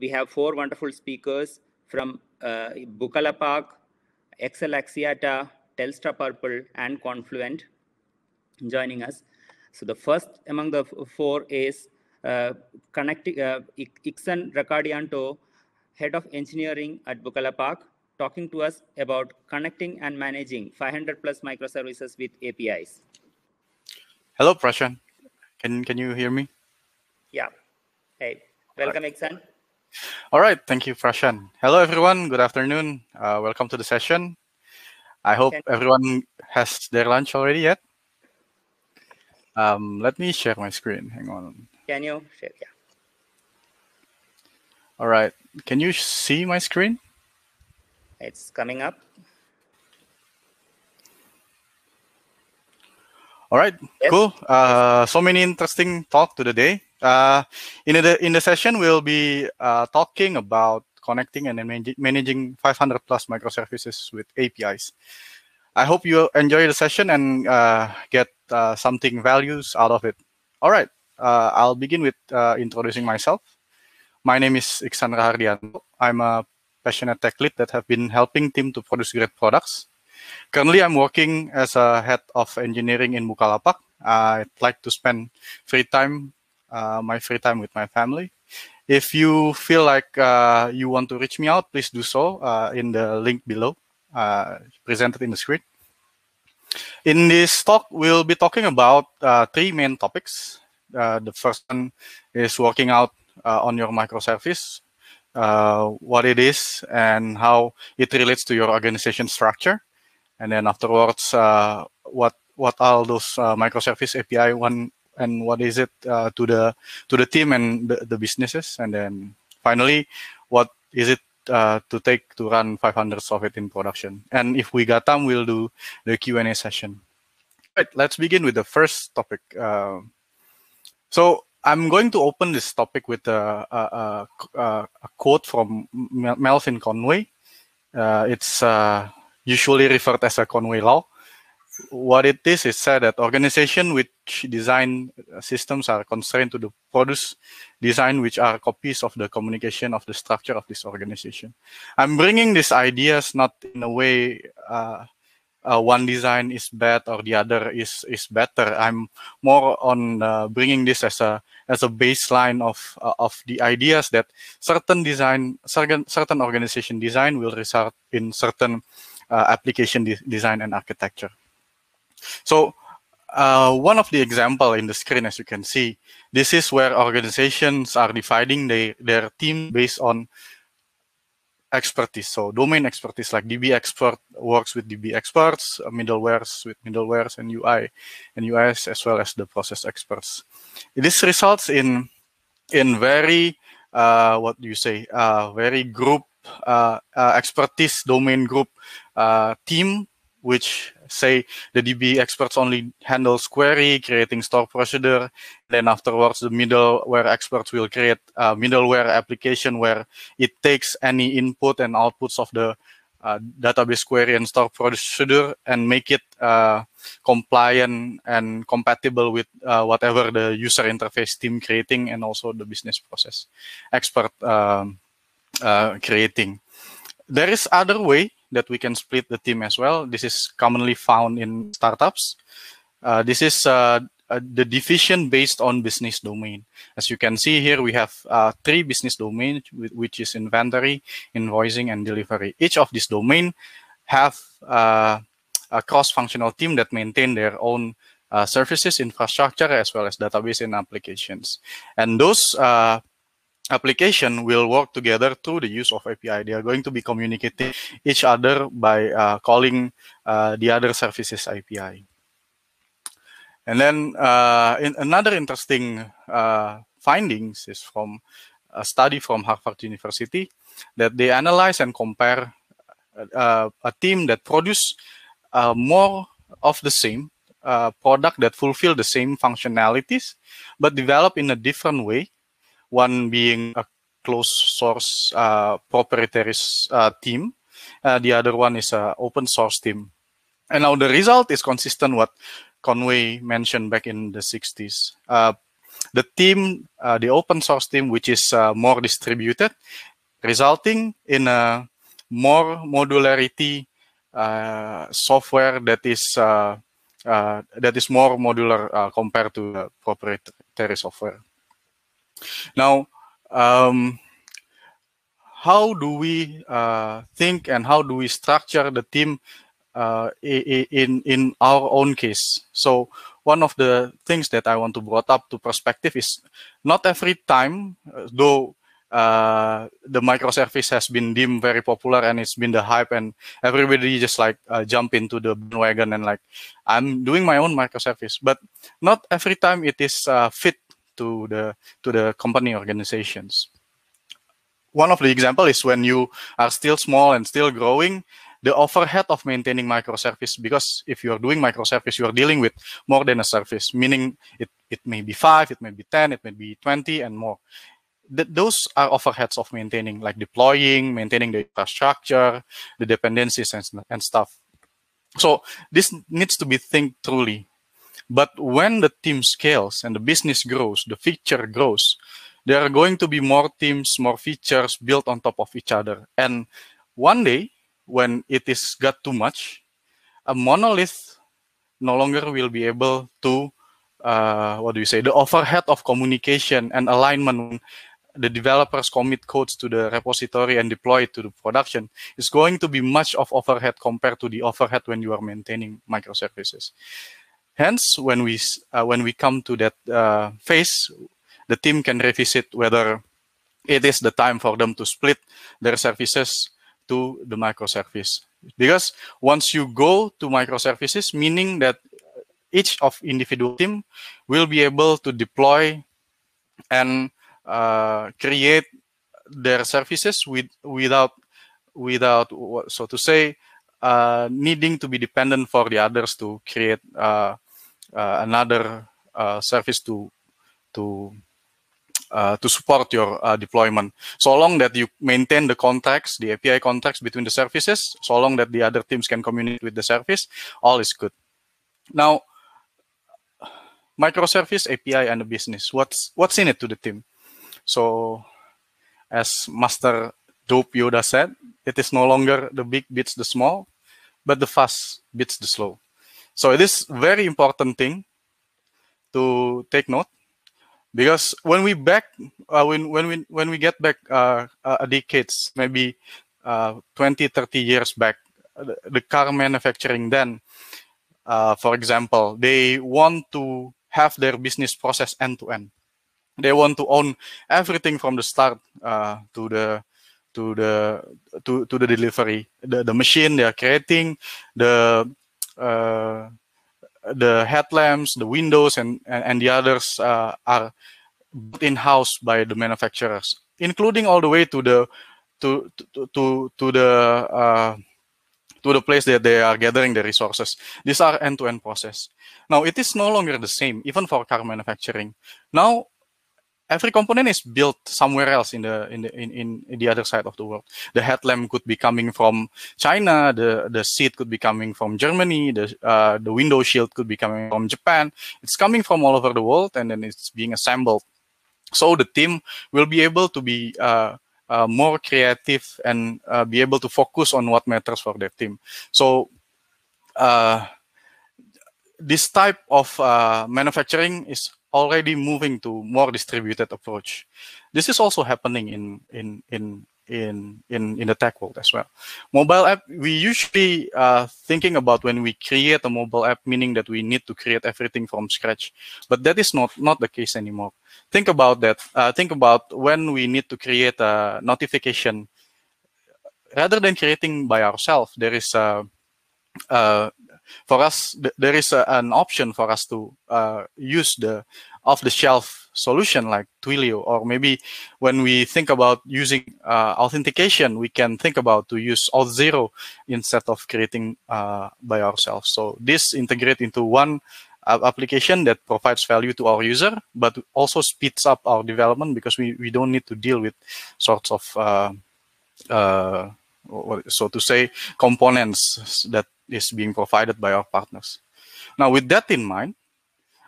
we have four wonderful speakers from uh, Bukala Park, Excel Axiata, Telstra Purple, and Confluent joining us. So the first among the four is uh, connecting uh, Ixan head of engineering at Bukala Park, talking to us about connecting and managing 500 plus microservices with APIs. Hello, Prashan. Can can you hear me? Yeah. Hey, welcome, right. All right, thank you, Prashan. Hello, everyone. Good afternoon. Uh, welcome to the session. I hope everyone has their lunch already yet. Um, let me share my screen. Hang on. Can you share? Yeah. All right. Can you see my screen? It's coming up. All right. Yes. Cool. Uh, so many interesting talk to the day. Uh, in the in the session, we'll be uh, talking about connecting and manage, managing 500 plus microservices with APIs. I hope you enjoy the session and uh, get uh, something values out of it. All right, uh, I'll begin with introducing myself. My name is Iksan Hardianto. I'm a passionate tech lead that have been helping team to produce great products. Currently, I'm working as a head of engineering in Mukalapak. I'd like to spend free time uh, my free time with my family. If you feel like uh, you want to reach me out, please do so uh, in the link below, uh, presented in the screen. In this talk, we'll be talking about uh, three main topics. Uh, the first one is working out on your microservice, what it is and how it relates to your organization structure. And then afterwards, what what all those microservice API one and what is it uh, to the to the team and the, the, businesses and then finally what is it uh, to take to run 500 of it in production and if we got time we'll do the q&a session right let's begin with the first topic uh, so i'm going to open this topic with a, a, a, a quote from melvin conway uh, it's uh, usually referred as a conway law what it is, is said that organization which design uh, systems are constrained to the produce design, which are copies of the communication of the structure of this organization. I'm bringing these ideas not in a way uh, uh, one design is bad or the other is is better. I'm more on uh, bringing this as a as a baseline of uh, of the ideas that certain design certain certain organization design will result in certain uh, application de design and architecture. So uh, one of the example in the screen, as you can see, this is where organizations are dividing their their team based on expertise. So domain expertise like DB expert works with DB experts, uh, middlewares with middlewares and UI and UIs as well as the process experts. This results in in very uh, what do you say uh, very group uh, uh expertise domain group uh, team which say the DB experts only handles query, creating store procedure. Then afterwards, the middleware experts will create a middleware application where it takes any input and outputs of the uh, database query and store procedure and make it uh, compliant and compatible with uh, whatever the user interface team creating and also the business process expert um, uh, creating. There is other way that we can split the team as well. This is commonly found in startups. Uh, this is uh, uh the division based on business domain. As you can see here, we have uh, three business domains, which is inventory, invoicing, and delivery. Each of these domain have uh, a cross-functional team that maintain their own uh, services, infrastructure, as well as database and applications. And those application will work together through the use of API. They are going to be communicating each other by uh, calling uh, the other services API. And then uh, in another interesting uh, findings is from a study from Harvard University that they analyze and compare uh, a team that produce uh, more of the same product that fulfill the same functionalities but develop in a different way one being a closed source uh, proprietary uh, team. Uh, the other one is an open source team. And now the result is consistent what Conway mentioned back in the 60s. Uh, the team, uh, the open source team, which is uh, more distributed, resulting in a more modularity software that is that is more modular compared to proprietary software. Now, um, how do we uh, think and how do we structure the team uh, in in our own case? So one of the things that I want to brought up to perspective is not every time, uh, though uh, the microservice has been deemed very popular and it's been the hype and everybody just like uh, jump into the wagon and like I'm doing my own microservice, but not every time it is uh, fit to the to the company organizations one of the example is when you are still small and still growing the overhead of maintaining microservice because if you're doing microservice you're dealing with more than a service meaning it, it may be 5 it may be 10 it may be 20 and more Th those are overheads of maintaining like deploying maintaining the infrastructure the dependencies and, and stuff so this needs to be think truly but when the team scales and the business grows, the feature grows, there are going to be more teams, more features built on top of each other. And one day, when it is got too much, a monolith no longer will be able to, uh, what do you say, the overhead of communication and alignment the developers commit codes to the repository and deploy it to the production is going to be much of overhead compared to the overhead when you are maintaining microservices. Hence, when we uh, when we come to that uh, phase, the team can revisit whether it is the time for them to split their services to the microservice. Because once you go to microservices, meaning that each of individual team will be able to deploy and uh, create their services with, without without so to say uh, needing to be dependent for the others to create uh, uh, another uh, service to to uh, to support your deployment. So long that you maintain the contacts, the API contacts between the services, so long that the other teams can communicate with the service, all is good. Now, microservice API and the business. What's what's in it to the team? So, as Master Dope Yoda said, it is no longer the big beats the small, but the fast beats the slow. So it is very important thing to take note because when we back uh, when when we when we get back uh, uh, decades maybe uh, 20 30 years back the, the car manufacturing then uh, for example they want to have their business process end to end they want to own everything from the start uh, to the to the to, to the delivery the, the machine they are creating the uh, the headlamps, the windows, and, and, and the others uh, are in-house by the manufacturers, including all the way to the to to to, to the uh, to the place that they are gathering the resources. These are end to -end process. Now it is no longer the same, even for car manufacturing. Now every component is built somewhere else in the in the in, in the other side of the world. The headlamp could be coming from China, the the seat could be coming from Germany, the uh, the window shield could be coming from Japan. It's coming from all over the world, and then it's being assembled. So the team will be able to be uh, uh, more creative and uh, be able to focus on what matters for their team. So uh, this type of uh, manufacturing is already moving to more distributed approach. This is also happening in in in in in in the tech world as well. Mobile app we usually uh, thinking about when we create a mobile app, meaning that we need to create everything from scratch. But that is not not the case anymore. Think about that. Uh, think about when we need to create a notification. Rather than creating by ourselves, there is a, a for us, th there is a, an option for us to uh, use the off-the-shelf solution like Twilio, or maybe when we think about using uh, authentication, we can think about to use Auth0 instead of creating uh, by ourselves. So this integrate into one uh, application that provides value to our user, but also speeds up our development because we, we don't need to deal with sorts of, uh, uh, so to say, components that is being provided by our partners. Now, with that in mind,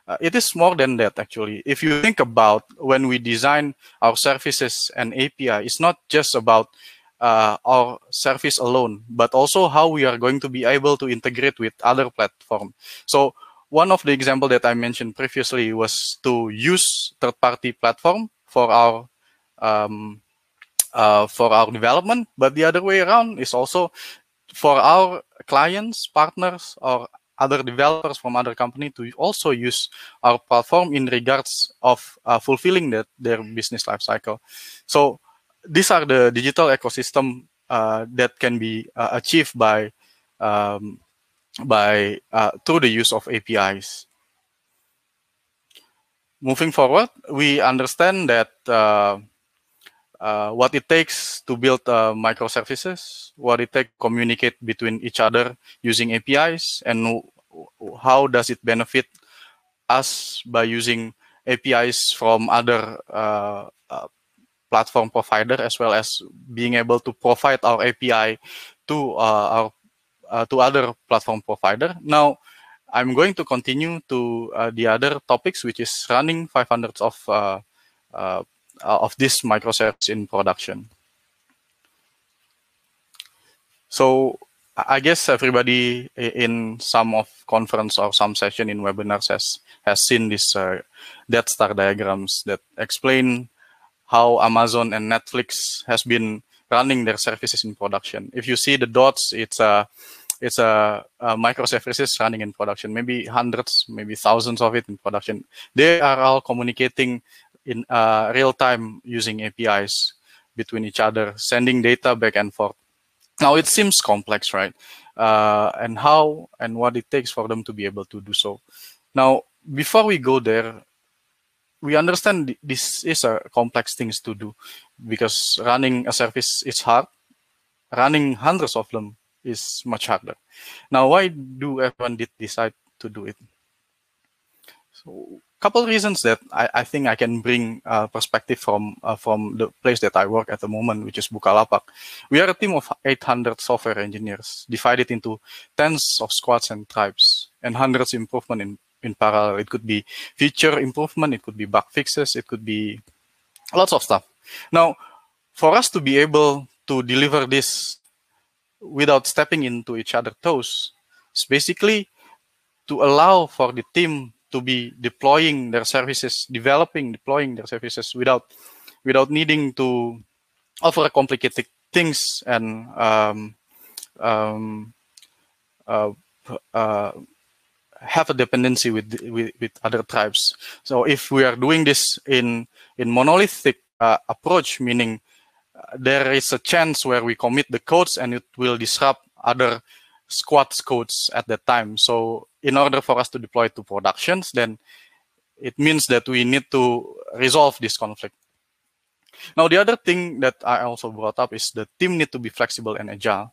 uh, it is more than that, actually. If you think about when we design our services and API, it's not just about uh, our service alone, but also how we are going to be able to integrate with other platform. So one of the example that I mentioned previously was to use third-party platform for our um, uh, for our development, but the other way around is also for our clients, partners, or other developers from other company to also use our platform in regards of uh, fulfilling that their business lifecycle. So these are the digital ecosystem uh, that can be uh, achieved by um, by uh, through the use of APIs. Moving forward, we understand that uh, uh, what it takes to build uh, microservices, what it takes to communicate between each other using APIs, and how does it benefit us by using APIs from other uh, uh, platform provider, as well as being able to provide our API to uh, our to other platform provider. Now, I'm going to continue to the other topics, which is running 500 of uh, of this microservice in production. So I guess everybody in some of conference or some session in webinars has, has seen these uh, Death Star diagrams that explain how Amazon and Netflix has been running their services in production. If you see the dots, it's a it's a, a microservices running in production, maybe hundreds, maybe thousands of it in production. They are all communicating in uh, real time using APIs between each other, sending data back and forth. Now it seems complex, right? Uh, and how and what it takes for them to be able to do so. Now, before we go there, we understand this is a complex things to do because running a service is hard. Running hundreds of them is much harder. Now, why do everyone did decide to do it? So couple reasons that I, I think I can bring uh, perspective from uh, from the place that I work at the moment, which is Bukalapak. We are a team of 800 software engineers divided into tens of squads and tribes and hundreds improvement in, in parallel. It could be feature improvement, it could be bug fixes, it could be lots of stuff. Now, for us to be able to deliver this without stepping into each other's toes, it's basically to allow for the team to be deploying their services, developing, deploying their services without without needing to offer complicated things and um, um, uh, uh, have a dependency with, with, with other tribes. So if we are doing this in in monolithic uh, approach, meaning uh, there is a chance where we commit the codes and it will disrupt other squads codes at that time. So in order for us to deploy to productions, then it means that we need to resolve this conflict. Now, the other thing that I also brought up is the team need to be flexible and agile.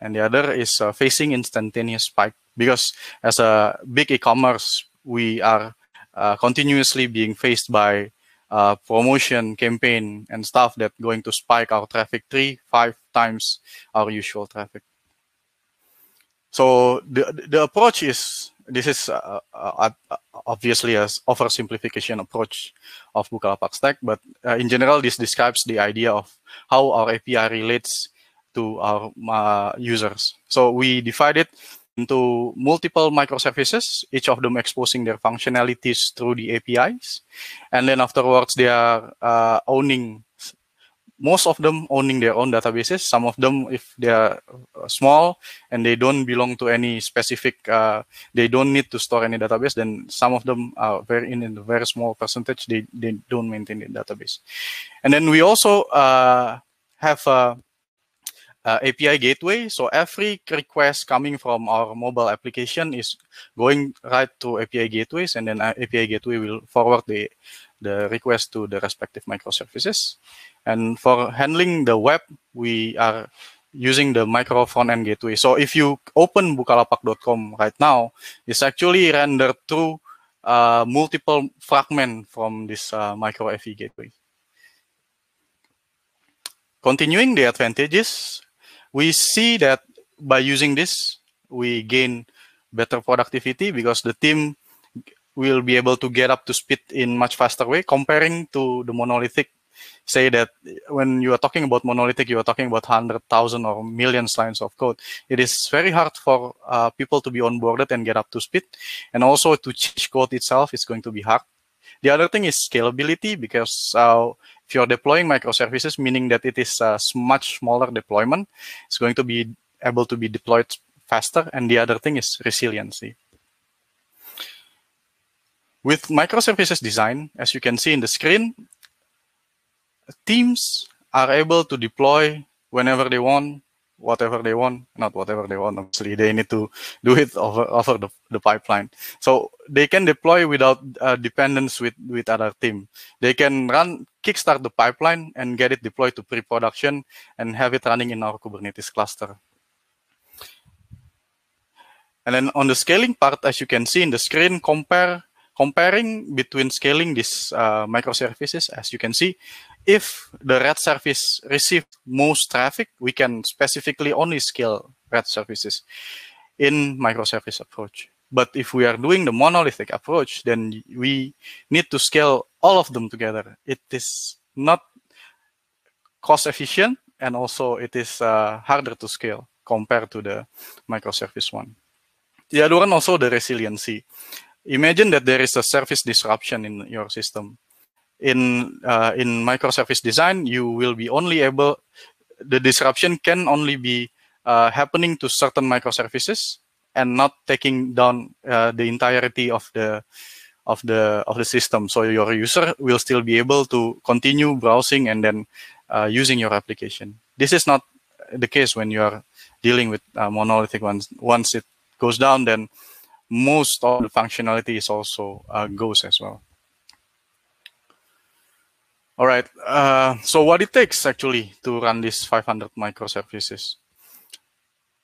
And the other is uh, facing instantaneous spike because as a big e-commerce, we are uh, continuously being faced by uh, promotion campaign and stuff that going to spike our traffic three, five times our usual traffic. So the, the approach is, this is uh, uh, uh obviously a oversimplification approach of Bukalapak Stack, but uh, in general, this describes the idea of how our API relates to our uh, users. So we divide it into multiple microservices, each of them exposing their functionalities through the APIs. And then afterwards, they are uh, owning most of them owning their own databases. Some of them, if they are uh, small and they don't belong to any specific, uh, they don't need to store any database, then some of them are very in, a very small percentage, they, they don't maintain the database. And then we also uh, have a, a API gateway. So every request coming from our mobile application is going right to API gateways and then uh, API gateway will forward the the request to the respective microservices. And for handling the web, we are using the micro front end gateway. So if you open bukalapak.com right now, it's actually rendered through uh, multiple fragment from this uh, micro FE gateway. Continuing the advantages, we see that by using this, we gain better productivity because the team we'll be able to get up to speed in much faster way comparing to the monolithic say that when you are talking about monolithic you are talking about 100000 or millions lines of code it is very hard for uh, people to be onboarded and get up to speed and also to change code itself is going to be hard the other thing is scalability because uh, if you're deploying microservices meaning that it is a much smaller deployment it's going to be able to be deployed faster and the other thing is resiliency with microservices design, as you can see in the screen, teams are able to deploy whenever they want, whatever they want, not whatever they want, obviously they need to do it over, over the, the pipeline. So they can deploy without uh, dependence with, with other team. They can run, kickstart the pipeline and get it deployed to pre-production and have it running in our Kubernetes cluster. And then on the scaling part, as you can see in the screen, compare comparing between scaling these uh, microservices, as you can see, if the red service receives most traffic, we can specifically only scale red services in microservice approach. But if we are doing the monolithic approach, then we need to scale all of them together. It is not cost efficient and also it is uh, harder to scale compared to the microservice one. The other one also the resiliency imagine that there is a service disruption in your system. In uh, in microservice design, you will be only able the disruption can only be uh, happening to certain microservices and not taking down uh, the entirety of the of the of the system. So your user will still be able to continue browsing and then uh, using your application. This is not the case when you are dealing with uh, monolithic ones. Once it goes down, then most of the functionality is also uh, as well. All right, uh, so what it takes actually to run these 500 microservices.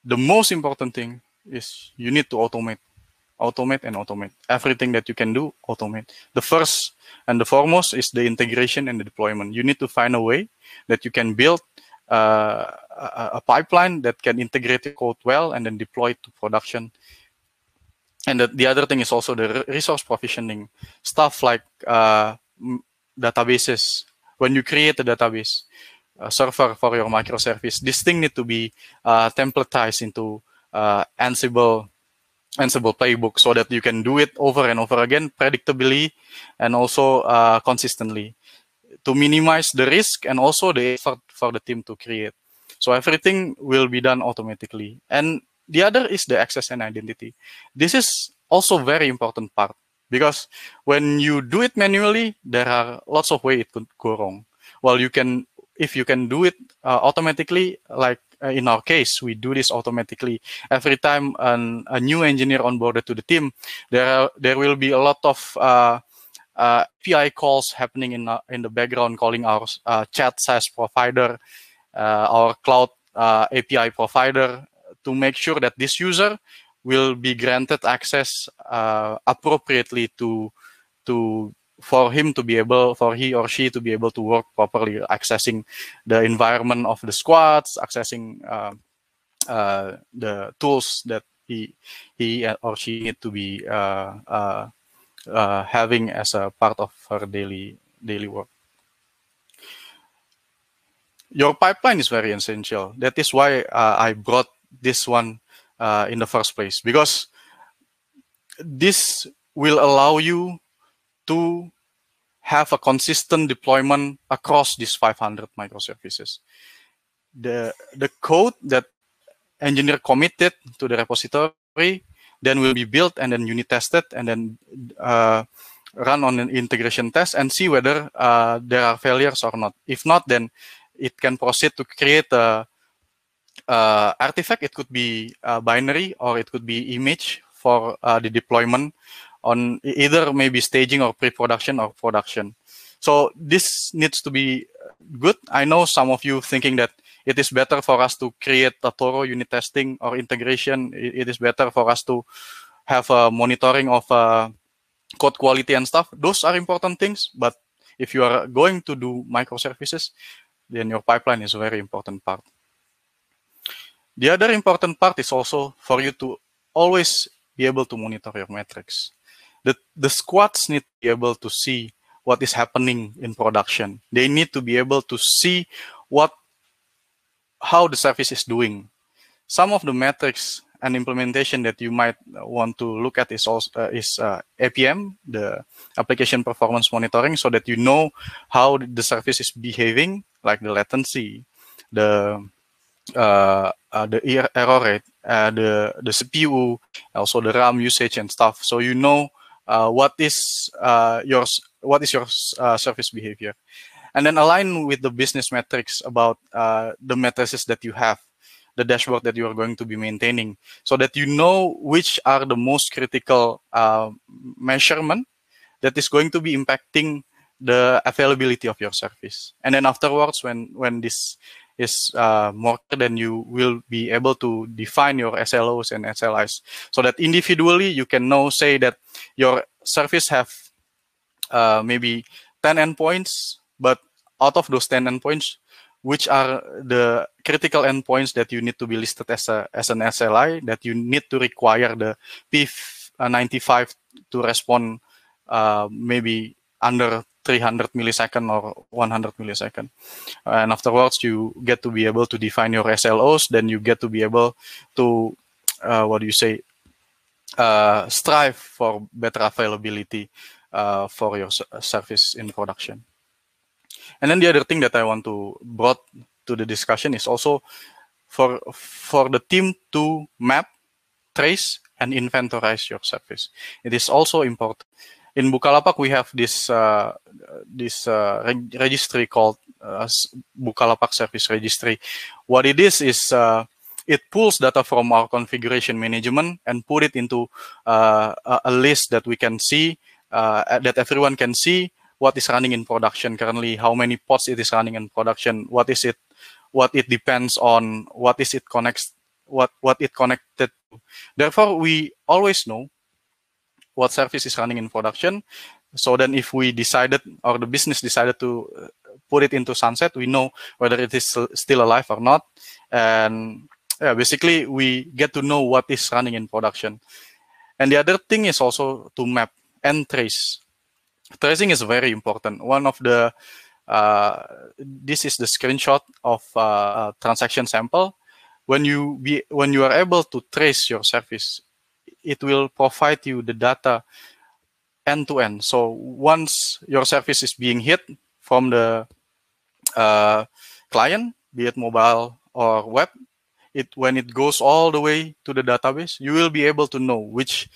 The most important thing is you need to automate, automate and automate. Everything that you can do, automate. The first and the foremost is the integration and the deployment. You need to find a way that you can build uh, a, a, pipeline that can integrate code well and then deploy it to production and the, the other thing is also the resource provisioning stuff like uh, databases. When you create a database a server for your microservice, this thing need to be uh, templatized into uh, Ansible Ansible playbook so that you can do it over and over again predictably and also uh, consistently to minimize the risk and also the effort for the team to create. So everything will be done automatically. And the other is the access and identity. This is also very important part because when you do it manually, there are lots of ways it could go wrong. Well, you can if you can do it uh, automatically, like uh, in our case, we do this automatically. Every time an, a new engineer onboarded to the team, there are, there will be a lot of uh, uh, API calls happening in uh, in the background, calling our uh, chat size provider, uh, our cloud API provider, to make sure that this user will be granted access uh, appropriately to to for him to be able for he or she to be able to work properly accessing the environment of the squads accessing uh, uh, the tools that he he or she need to be uh, uh, uh, having as a part of her daily daily work your pipeline is very essential that is why i brought this one uh, in the first place because this will allow you to have a consistent deployment across these 500 microservices. The, the code that engineer committed to the repository then will be built and then unit tested and then uh, run on an integration test and see whether uh, there are failures or not. If not, then it can proceed to create a uh, artifact, it could be uh, binary or it could be image for uh, the deployment on either maybe staging or pre-production or production. So this needs to be good. I know some of you thinking that it is better for us to create a thorough unit testing or integration. It is better for us to have a monitoring of uh, code quality and stuff. Those are important things, but if you are going to do microservices, then your pipeline is a very important part. The other important part is also for you to always be able to monitor your metrics. The, the squads need to be able to see what is happening in production. They need to be able to see what how the service is doing. Some of the metrics and implementation that you might want to look at is also uh, is uh, APM, the application performance monitoring, so that you know how the service is behaving, like the latency, the uh, uh, the er-, error rate, uh, the the CPU, also the RAM usage and stuff. So you know uh, what is uh, your what is your uh, service behavior, and then align with the business metrics about uh, the matrices that you have, the dashboard that you are going to be maintaining, so that you know which are the most critical uh, measurement that is going to be impacting the availability of your service. And then afterwards, when when this is uh, more than you will be able to define your SLOs and SLIs. So that individually you can now say that your service have uh, maybe 10 endpoints, but out of those 10 endpoints, which are the critical endpoints that you need to be listed as, a, as an SLI that you need to require the P95 to respond uh, maybe under 300 millisecond or 100 millisecond. And afterwards, you get to be able to define your SLOs. Then you get to be able to, uh, what do you say, uh, strive for better availability uh, for your service in production. And then the other thing that I want to brought to the discussion is also for for the team to map, trace, and inventorize your service. It is also important in Bukalapak we have this uh, this uh, reg registry called uh, Bukalapak Service Registry. What it is is uh, it pulls data from our configuration management and put it into uh, a list that we can see uh, that everyone can see what is running in production currently, how many pods it is running in production, what is it, what it depends on, what is it connects, what what it connected. To. Therefore, we always know what service is running in production. So then if we decided or the business decided to uh, put it into sunset, we know whether it is still alive or not. And yeah, basically we get to know what is running in production. And the other thing is also to map and trace. Tracing is very important. One of the, uh, this is the screenshot of uh, transaction sample. When you, be, when you are able to trace your service, it will provide you the data end to end. So once your service is being hit from the uh, client, be it mobile or web, it when it goes all the way to the database, you will be able to know which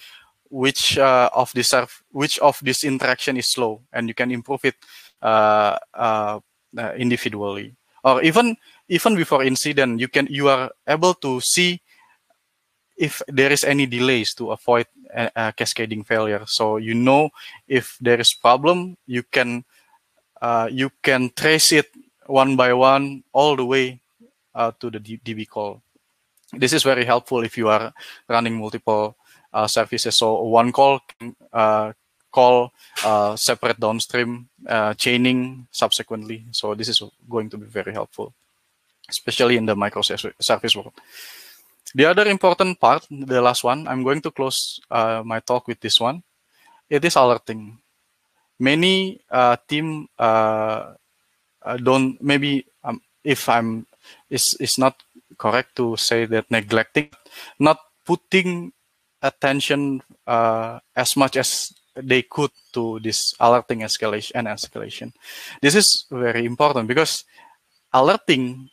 which uh, of this which of this interaction is slow, and you can improve it uh, uh, uh, individually. Or even even before incident, you can you are able to see if there is any delays to avoid a, uh, a uh, cascading failure. So you know if there is problem, you can uh, you can trace it one by one all the way uh, to the DB call. This is very helpful if you are running multiple uh, services. So one call can uh, call separate downstream chaining subsequently. So this is going to be very helpful, especially in the microservice world. The other important part, the last one, I'm going to close uh, my talk with this one. It is alerting. Many uh, team uh, uh don't maybe um, if I'm is is not correct to say that neglecting, not putting attention uh, as much as they could to this alerting escalation and escalation. This is very important because alerting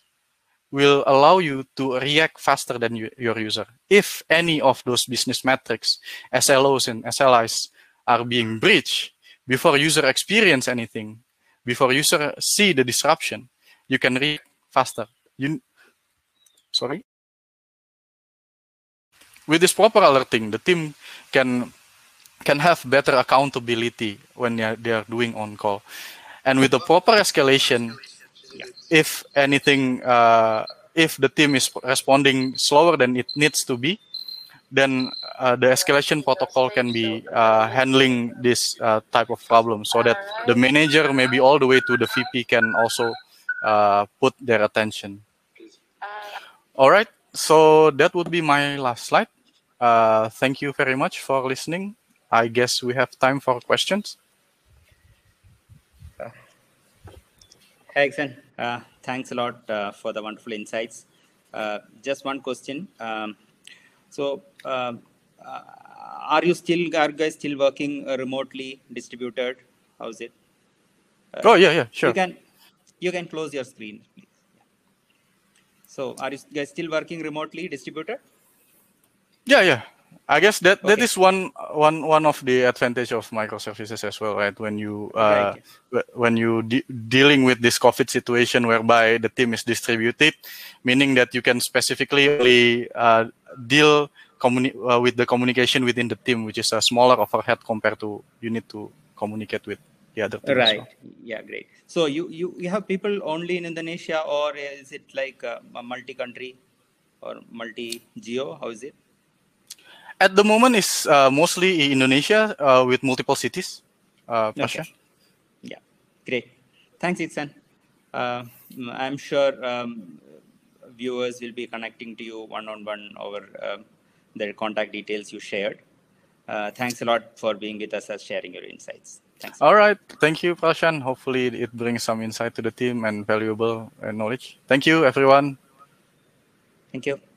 will allow you to react faster than you, your user. If any of those business metrics, SLOs and SLIs are being breached before user experience anything, before user see the disruption, you can react faster. You, sorry. With this proper alerting, the team can can have better accountability when they are, they are doing on call, and with the proper escalation yeah. if anything, uh, if the team is responding slower than it needs to be, then uh, the escalation protocol can be uh, handling this uh, type of problem so that the manager maybe all the way to the VP can also uh, put their attention. All right, so that would be my last slide. Uh, thank you very much for listening. I guess we have time for questions. Hey, Exen. Uh, thanks a lot uh, for the wonderful insights. Uh, just one question. Um, so, um, uh, are you still are guys still working uh, remotely distributed? How's it? Uh, oh yeah, yeah, sure. You can you can close your screen, please. So, are you guys still working remotely distributed? Yeah, yeah. I guess that okay. that is one one one of the advantage of microservices as well, right? When you uh, okay, when you de dealing with this COVID situation, whereby the team is distributed, meaning that you can specifically uh, deal uh, with the communication within the team, which is uh, a smaller overhead compared to you need to communicate with the other team. Right. Well. Yeah. Great. So you you you have people only in Indonesia, or is it like a uh, multi-country or multi-geo? How is it? At the moment, it's uh, mostly in Indonesia uh, with multiple cities. Uh, Okay. Yeah, great. Thanks, Itsan. Uh, mm, I'm sure um, viewers will be connecting to you one-on-one -on -one over um, their contact details you shared. Uh, thanks a lot for being with us and sharing your insights. Thanks. All right. Thank you, Prashan. Hopefully it brings some insight to the team and valuable uh, knowledge. Thank you, everyone. Thank you.